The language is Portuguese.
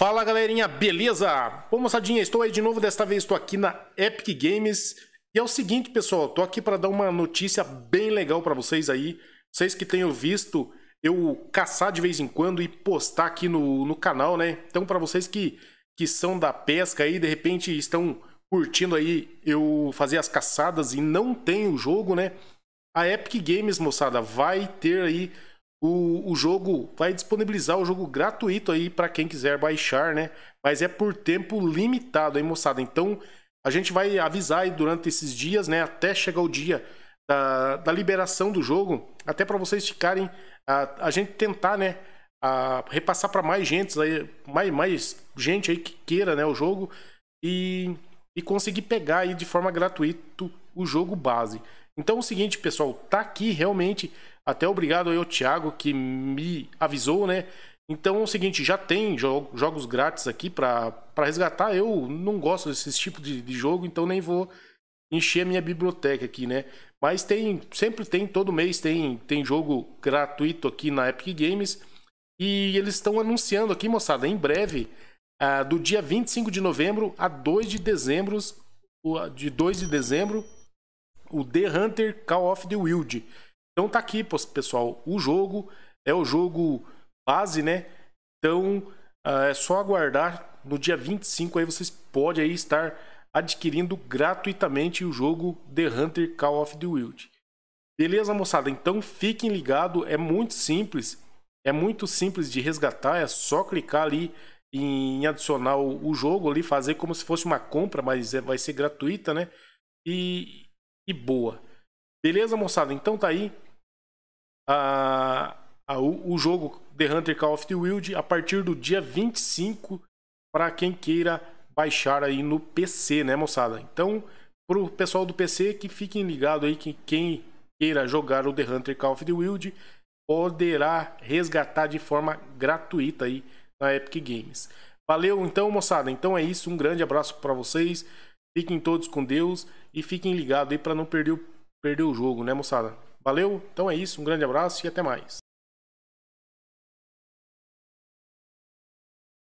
Fala galerinha, beleza? Bom moçadinha, estou aí de novo, desta vez estou aqui na Epic Games E é o seguinte pessoal, estou aqui para dar uma notícia bem legal para vocês aí Vocês que tenham visto eu caçar de vez em quando e postar aqui no, no canal, né? Então para vocês que, que são da pesca aí, de repente estão curtindo aí eu fazer as caçadas e não tem o jogo, né? A Epic Games, moçada, vai ter aí o, o jogo vai disponibilizar o jogo gratuito aí para quem quiser baixar, né? Mas é por tempo limitado, hein, moçada? Então a gente vai avisar aí durante esses dias, né? Até chegar o dia da, da liberação do jogo, até para vocês ficarem. A, a gente tentar, né? A repassar para mais gente aí, mais, mais gente aí que queira, né? O jogo e, e conseguir pegar aí de forma gratuita o jogo base. Então é o seguinte, pessoal, tá aqui realmente até obrigado aí ao Thiago que me avisou, né? Então é o seguinte, já tem jo jogos grátis aqui para resgatar. Eu não gosto desse tipo de, de jogo, então nem vou encher a minha biblioteca aqui, né? Mas tem, sempre tem, todo mês tem, tem jogo gratuito aqui na Epic Games. E eles estão anunciando aqui, moçada, em breve, ah, do dia 25 de novembro a 2 de dezembro, de 2 de dezembro, o The Hunter Call of the Wild. Então tá aqui, pessoal, o jogo é o jogo base, né? Então ah, é só aguardar no dia 25 aí vocês podem aí estar adquirindo gratuitamente o jogo The Hunter Call of the Wild. Beleza, moçada? Então fiquem ligados, é muito simples, é muito simples de resgatar, é só clicar ali em adicionar o jogo ali, fazer como se fosse uma compra, mas é, vai ser gratuita, né? E, e boa. Beleza, moçada? Então tá aí a, a, o jogo The Hunter Call of the Wild a partir do dia 25 para quem queira baixar aí no PC, né, moçada? Então, pro pessoal do PC que fiquem ligado aí que quem queira jogar o The Hunter Call of the Wild poderá resgatar de forma gratuita aí na Epic Games. Valeu então, moçada. Então é isso, um grande abraço para vocês. Fiquem todos com Deus e fiquem ligados aí para não perder o, perder o jogo, né, moçada? Valeu, então é isso, um grande abraço e até mais.